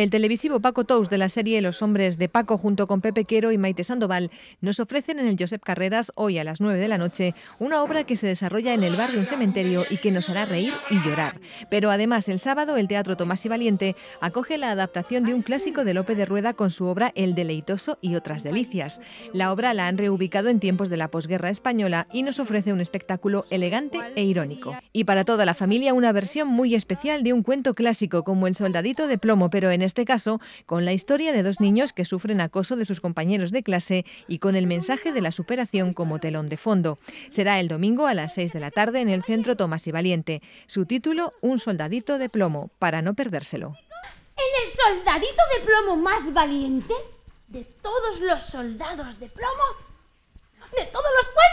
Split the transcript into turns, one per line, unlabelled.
El televisivo Paco Tous de la serie Los Hombres de Paco junto con Pepe Quero y Maite Sandoval nos ofrecen en el Josep Carreras hoy a las 9 de la noche una obra que se desarrolla en el barrio un cementerio y que nos hará reír y llorar. Pero además el sábado el Teatro Tomás y Valiente acoge la adaptación de un clásico de Lope de Rueda con su obra El deleitoso y otras delicias. La obra la han reubicado en tiempos de la posguerra española y nos ofrece un espectáculo elegante e irónico. Y para toda la familia una versión muy especial de un cuento clásico como El soldadito de plomo, pero en este caso con la historia de dos niños que sufren acoso de sus compañeros de clase y con el mensaje de la superación como telón de fondo. Será el domingo a las 6 de la tarde en el Centro Tomás y Valiente. Su título, Un soldadito de plomo, para no perdérselo. En el soldadito de plomo más valiente de todos los soldados de plomo de todos los pueblos